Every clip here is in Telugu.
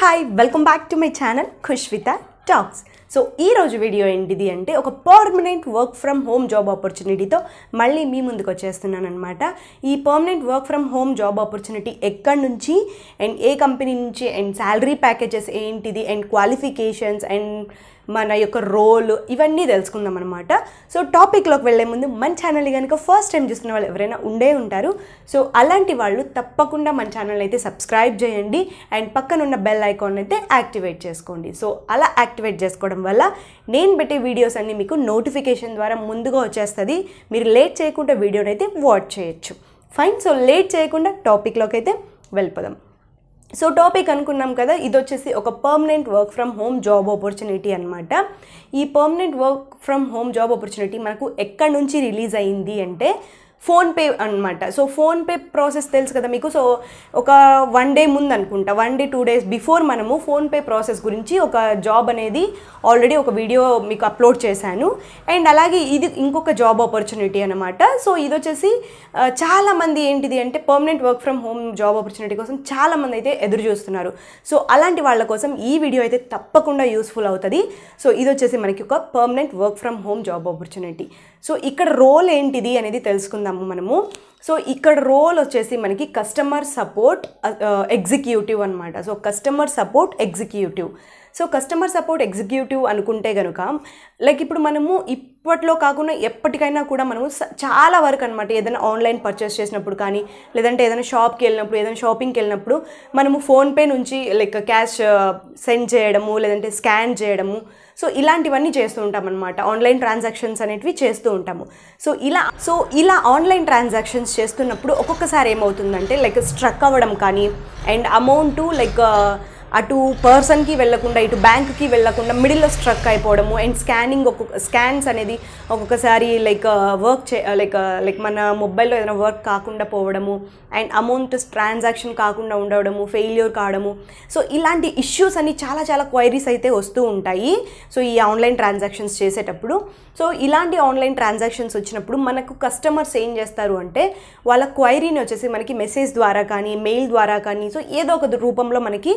hi welcome back to my channel Khushvitha talks so ఈ రోజు వీడియో ఏంటిది అంటే ఒక permanent work from home job ఆపర్చునిటీతో మళ్ళీ మీ ముందుకు వచ్చేస్తున్నానమాట ఈ permanent work from home job opportunity ఎక్కడి నుంచి అండ్ ఏ కంపెనీ నుంచి అండ్ శాలరీ ప్యాకేజెస్ ఏంటిది అండ్ క్వాలిఫికేషన్స్ అండ్ మన యొక్క రోల్ ఇవన్నీ తెలుసుకుందాం అనమాట సో టాపిక్లోకి వెళ్ళే ముందు మన ఛానల్ కనుక ఫస్ట్ టైం చూస్తున్న వాళ్ళు ఎవరైనా ఉండే ఉంటారు సో అలాంటి వాళ్ళు తప్పకుండా మన ఛానల్ అయితే సబ్స్క్రైబ్ చేయండి అండ్ పక్కన ఉన్న బెల్ ఐకాన్ అయితే యాక్టివేట్ చేసుకోండి సో అలా యాక్టివేట్ చేసుకోవడం వల్ల నేను పెట్టే వీడియోస్ అన్నీ మీకు నోటిఫికేషన్ ద్వారా ముందుగా వచ్చేస్తుంది మీరు లేట్ చేయకుండా వీడియోనైతే వాచ్ చేయొచ్చు ఫైన్ సో లేట్ చేయకుండా టాపిక్లోకి అయితే వెళ్ళిపోదాం సో టాపిక్ అనుకున్నాం కదా ఇది వచ్చేసి ఒక permanent work from home job opportunity అనమాట ఈ permanent work from home job opportunity మనకు ఎక్కడి నుంచి రిలీజ్ అయింది అంటే ఫోన్పే అనమాట సో ఫోన్పే ప్రాసెస్ తెలుసు కదా మీకు సో ఒక వన్ డే ముందు అనుకుంటా one day two days before మనము ఫోన్పే ప్రాసెస్ గురించి ఒక జాబ్ అనేది ఆల్రెడీ ఒక వీడియో మీకు అప్లోడ్ చేశాను అండ్ అలాగే ఇది ఇంకొక జాబ్ ఆపర్చునిటీ అనమాట సో ఇది వచ్చేసి చాలామంది ఏంటిది అంటే permanent work from home job opportunity కోసం చాలామంది అయితే ఎదురు చూస్తున్నారు సో అలాంటి వాళ్ళ కోసం ఈ వీడియో అయితే తప్పకుండా యూస్ఫుల్ అవుతుంది సో ఇది వచ్చేసి మనకి ఒక permanent work from home job opportunity so ఇక్కడ రోల్ ఏంటిది అనేది తెలుసుకుందాం చేసుకుందాము మనము సో ఇక్కడ రోల్ వచ్చేసి మనకి కస్టమర్ సపోర్ట్ ఎగ్జిక్యూటివ్ అనమాట so customer support executive so customer support executive అనుకుంటే కనుక లైక్ ఇప్పుడు మనము ఇప్పట్లో కాకుండా ఎప్పటికైనా కూడా మనము చాలా వరకు అనమాట ఏదైనా ఆన్లైన్ పర్చేస్ చేసినప్పుడు కానీ లేదంటే ఏదైనా షాప్కి వెళ్ళినప్పుడు ఏదైనా షాపింగ్కి వెళ్ళినప్పుడు మనము ఫోన్పే నుంచి లైక్ క్యాష్ సెండ్ చేయడము లేదంటే స్కాన్ చేయడము సో ఇలాంటివన్నీ చేస్తూ ఉంటాం అనమాట ఆన్లైన్ ట్రాన్సాక్షన్స్ అనేటివి చేస్తూ ఉంటాము సో ఇలా సో ఇలా ఆన్లైన్ ట్రాన్సాక్షన్స్ ట్రాన్సాక్షన్స్ చేస్తున్నప్పుడు ఒక్కొక్కసారి ఏమవుతుందంటే లైక్ స్ట్రక్ అవ్వడం కానీ అండ్ అమౌంట్ లైక్ అటు పర్సన్కి వెళ్లకుండా ఇటు బ్యాంక్కి వెళ్లకుండా మిడిల్లో స్ట్రక్ అయిపోవడము అండ్ స్కానింగ్ ఒక్కొక్క స్కాన్స్ అనేది ఒక్కొక్కసారి లైక్ వర్క్ uh, చే లైక్ uh, లైక్ uh, మన మొబైల్లో ఏదైనా వర్క్ కాకుండా పోవడము అండ్ అమౌంట్ ట్రాన్సాక్షన్ కాకుండా ఉండడము ఫెయిల్యూర్ కావడము సో ఇలాంటి ఇష్యూస్ అన్ని చాలా చాలా క్వైరీస్ అయితే వస్తూ ఉంటాయి సో ఈ ఆన్లైన్ ట్రాన్సాక్షన్స్ చేసేటప్పుడు సో ఇలాంటి ఆన్లైన్ ట్రాన్సాక్షన్స్ వచ్చినప్పుడు మనకు కస్టమర్స్ ఏం చేస్తారు అంటే వాళ్ళ క్వైరీని వచ్చేసి మనకి మెసేజ్ ద్వారా కానీ మెయిల్ ద్వారా కానీ సో ఏదో ఒక రూపంలో మనకి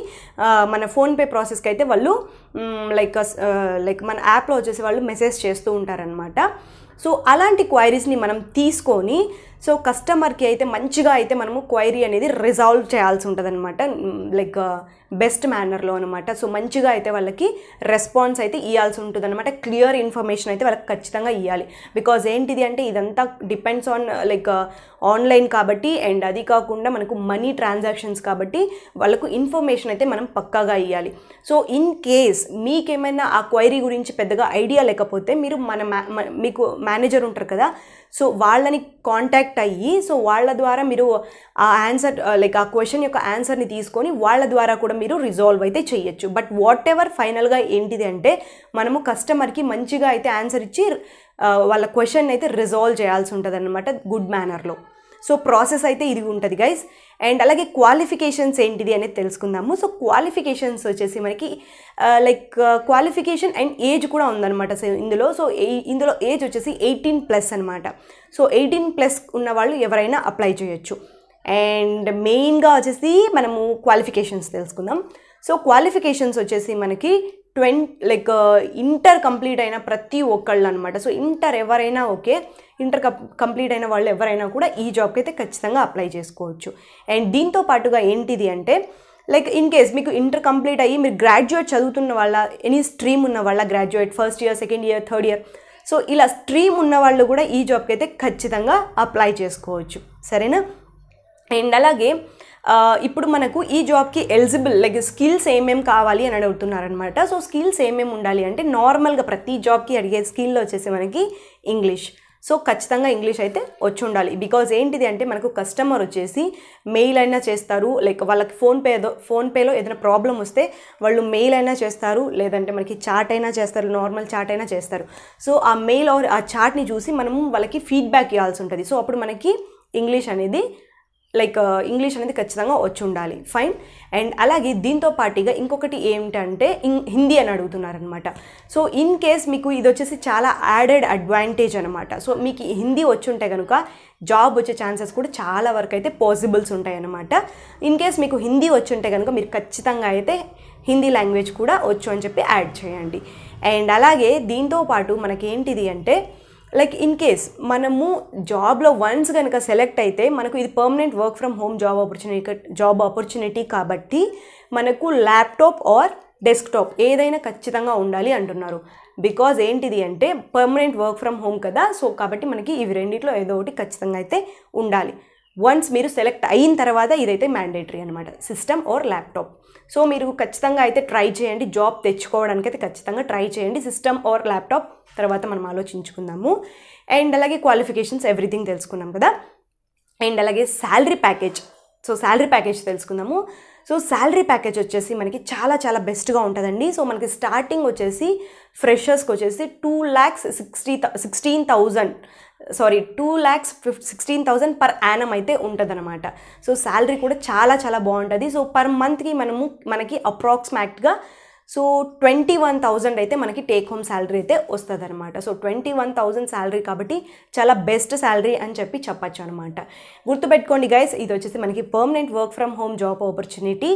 మన ఫోన్పే ప్రాసెస్కి అయితే వాళ్ళు లైక్ లైక్ మన యాప్లో వచ్చేసి వాళ్ళు మెసేజ్ చేస్తూ ఉంటారనమాట సో అలాంటి క్వైరీస్ని మనం తీసుకొని సో కస్టమర్కి అయితే మంచిగా అయితే మనము క్వైరీ అనేది రిజాల్వ్ చేయాల్సి ఉంటుంది అనమాట లైక్ బెస్ట్ మేనర్లో అనమాట సో మంచిగా అయితే వాళ్ళకి రెస్పాన్స్ అయితే ఇవ్వాల్సి ఉంటుంది అనమాట క్లియర్ ఇన్ఫర్మేషన్ అయితే వాళ్ళకి ఖచ్చితంగా ఇవ్వాలి బికాజ్ ఏంటిది అంటే ఇదంతా డిపెండ్స్ ఆన్ లైక్ ఆన్లైన్ కాబట్టి అండ్ అది కాకుండా మనకు మనీ ట్రాన్సాక్షన్స్ కాబట్టి వాళ్ళకు ఇన్ఫర్మేషన్ అయితే మనం పక్కాగా ఇవ్వాలి సో ఇన్ కేస్ మీకేమైనా ఆ క్వైరీ గురించి పెద్దగా ఐడియా లేకపోతే మీరు మన మీకు మేనేజర్ ఉంటారు కదా సో వాళ్ళని కాంటాక్ట్ అయ్యి సో వాళ్ళ ద్వారా మీరు ఆ ఆన్సర్ లైక్ ఆ క్వశ్చన్ యొక్క ఆన్సర్ని తీసుకొని వాళ్ళ ద్వారా కూడా మీరు రిజాల్వ్ అయితే చేయొచ్చు బట్ వాట్ ఎవర్ ఫైనల్గా ఏంటిది అంటే మనము కస్టమర్కి మంచిగా అయితే ఆన్సర్ ఇచ్చి వాళ్ళ క్వశ్చన్ అయితే రిజాల్వ్ చేయాల్సి ఉంటుంది అనమాట గుడ్ మేనర్లో సో ప్రాసెస్ అయితే ఇది ఉంటుంది గైస్ అండ్ అలాగే క్వాలిఫికేషన్స్ ఏంటిది అనేది తెలుసుకుందాము సో క్వాలిఫికేషన్స్ వచ్చేసి మనకి లైక్ క్వాలిఫికేషన్ అండ్ ఏజ్ కూడా ఉందన్నమాట సో ఇందులో సో ఇందులో ఏజ్ వచ్చేసి ఎయిటీన్ ప్లస్ అనమాట సో ఎయిటీన్ ప్లస్ ఉన్న వాళ్ళు ఎవరైనా అప్లై చేయొచ్చు అండ్ మెయిన్గా వచ్చేసి మనము క్వాలిఫికేషన్స్ తెలుసుకుందాం సో క్వాలిఫికేషన్స్ వచ్చేసి మనకి ట్వెన్ లైక్ ఇంటర్ కంప్లీట్ అయిన ప్రతి ఒక్కళ్ళు అనమాట సో ఇంటర్ ఎవరైనా ఓకే ఇంటర్ కంప్లీట్ అయిన వాళ్ళు ఎవరైనా కూడా ఈ జాబ్కి అయితే ఖచ్చితంగా అప్లై చేసుకోవచ్చు అండ్ దీంతో పాటుగా ఏంటిది అంటే లైక్ ఇన్ కేస్ మీకు ఇంటర్ కంప్లీట్ అయ్యి మీరు గ్రాడ్యుయేట్ చదువుతున్న వాళ్ళ ఎనీ స్ట్రీమ్ ఉన్న వాళ్ళ graduate first year second year third year so ఇలా స్ట్రీమ్ ఉన్న వాళ్ళు కూడా ఈ జాబ్కి అయితే ఖచ్చితంగా అప్లై చేసుకోవచ్చు సరేనా అండ్ అలాగే ఇప్పుడు మనకు ఈ జాబ్కి ఎలిజిబుల్ లైక్ స్కిల్స్ ఏమేమి కావాలి అని అడుగుతున్నారనమాట సో స్కిల్స్ ఏమేమి ఉండాలి అంటే నార్మల్గా ప్రతి జాబ్కి అడిగే స్కిల్ వచ్చేసి మనకి ఇంగ్లీష్ సో ఖచ్చితంగా ఇంగ్లీష్ అయితే వచ్చి ఉండాలి బికాజ్ ఏంటిది అంటే మనకు కస్టమర్ వచ్చేసి మెయిల్ అయినా చేస్తారు లైక్ వాళ్ళకి ఫోన్పే ఏదో ఫోన్పేలో ఏదైనా ప్రాబ్లం వస్తే వాళ్ళు మెయిల్ అయినా చేస్తారు లేదంటే మనకి చాట్ అయినా చేస్తారు నార్మల్ చాట్ అయినా చేస్తారు సో ఆ మెయిల్ ఆర్ ఆ చాట్ని చూసి మనం వాళ్ళకి ఫీడ్బ్యాక్ ఇవ్వాల్సి ఉంటుంది సో అప్పుడు మనకి ఇంగ్లీష్ అనేది లైక్ ఇంగ్లీష్ అనేది ఖచ్చితంగా వచ్చి ఉండాలి ఫైన్ అండ్ అలాగే దీంతో పాటుగా ఇంకొకటి ఏమిటంటే హిందీ అని అడుగుతున్నారనమాట సో ఇన్ కేస్ మీకు ఇది వచ్చేసి చాలా యాడెడ్ అడ్వాంటేజ్ అనమాట సో మీకు హిందీ వచ్చి ఉంటే కనుక జాబ్ వచ్చే ఛాన్సెస్ కూడా చాలా వరకు అయితే పాసిబుల్స్ ఉంటాయన్నమాట ఇన్ కేస్ మీకు హిందీ వచ్చి ఉంటే కనుక మీరు ఖచ్చితంగా అయితే హిందీ లాంగ్వేజ్ కూడా వచ్చు అని చెప్పి యాడ్ చేయండి అండ్ అలాగే దీంతో పాటు మనకేంటిది అంటే లైక్ ఇన్ కేస్ మనము జాబ్లో వన్స్ కనుక సెలెక్ట్ అయితే మనకు ఇది permanent work from home job opportunity job opportunity కాబట్టి మనకు ల్యాప్టాప్ ఆర్ డెస్క్టాప్ ఏదైనా ఖచ్చితంగా ఉండాలి అంటున్నారు బికాజ్ ఏంటిది అంటే పర్మనెంట్ వర్క్ ఫ్రమ్ హోమ్ కదా సో కాబట్టి మనకి ఇవి రెండిట్లో ఏదో ఒకటి ఖచ్చితంగా అయితే ఉండాలి వన్స్ మీరు సెలెక్ట్ అయిన తర్వాత ఇదైతే మ్యాండేటరీ అనమాట సిస్టమ్ ఆర్ ల్యాప్టాప్ సో మీరు ఖచ్చితంగా అయితే ట్రై చేయండి జాబ్ తెచ్చుకోవడానికి అయితే ఖచ్చితంగా ట్రై చేయండి సిస్టమ్ ఆర్ ల్యాప్టాప్ తర్వాత మనం ఆలోచించుకుందాము అండ్ అలాగే క్వాలిఫికేషన్స్ ఎవ్రీథింగ్ తెలుసుకున్నాం కదా అండ్ అలాగే salary package so salary package తెలుసుకుందాము సో శాలరీ ప్యాకేజ్ వచ్చేసి మనకి చాలా చాలా బెస్ట్గా ఉంటుందండి సో మనకి స్టార్టింగ్ వచ్చేసి ఫ్రెషర్స్కి వచ్చేసి two lakhs sixty sixteen thousand sorry two lakhs fif sixteen thousand per annum అయితే ఉంటుందన్నమాట సో శాలరీ కూడా చాలా చాలా బాగుంటుంది సో పర్ మంత్కి మనము మనకి అప్రాక్సిమేట్గా సో ట్వంటీ వన్ థౌజండ్ అయితే మనకి టేక్ హోమ్ శాలరీ అయితే వస్తుంది అనమాట so twenty one thousand salary కాబట్టి చాలా బెస్ట్ శాలరీ అని చెప్పి చెప్పచ్చు అనమాట గుర్తుపెట్టుకోండి గైస్ ఇది వచ్చేసి మనకి permanent work from home job opportunity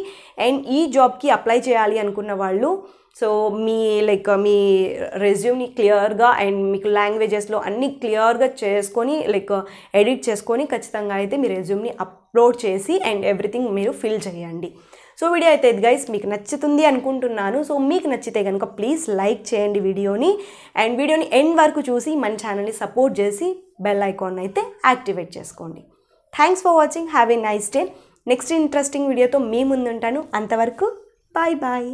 and ఈ జాబ్కి అప్లై చేయాలి అనుకున్న వాళ్ళు సో మీ లైక్ మీ రెజ్యూమ్ని క్లియర్గా అండ్ మీకు లాంగ్వేజెస్లో అన్నీ క్లియర్గా చేసుకొని లైక్ ఎడిట్ చేసుకొని ఖచ్చితంగా అయితే మీ రెజ్యూమ్ని అప్లోడ్ చేసి అండ్ ఎవ్రీథింగ్ మీరు ఫిల్ చేయండి సో వీడియో అయితే ఇది గైస్ మీకు నచ్చుతుంది అనుకుంటున్నాను సో మీకు నచ్చితే కనుక ప్లీజ్ లైక్ చేయండి వీడియోని అండ్ వీడియోని ఎండ్ వరకు చూసి మన ఛానల్ని సపోర్ట్ చేసి బెల్ ఐకాన్ అయితే యాక్టివేట్ చేసుకోండి thanks for watching have a nice day next interesting వీడియోతో మీ ముందుంటాను అంతవరకు బాయ్ బాయ్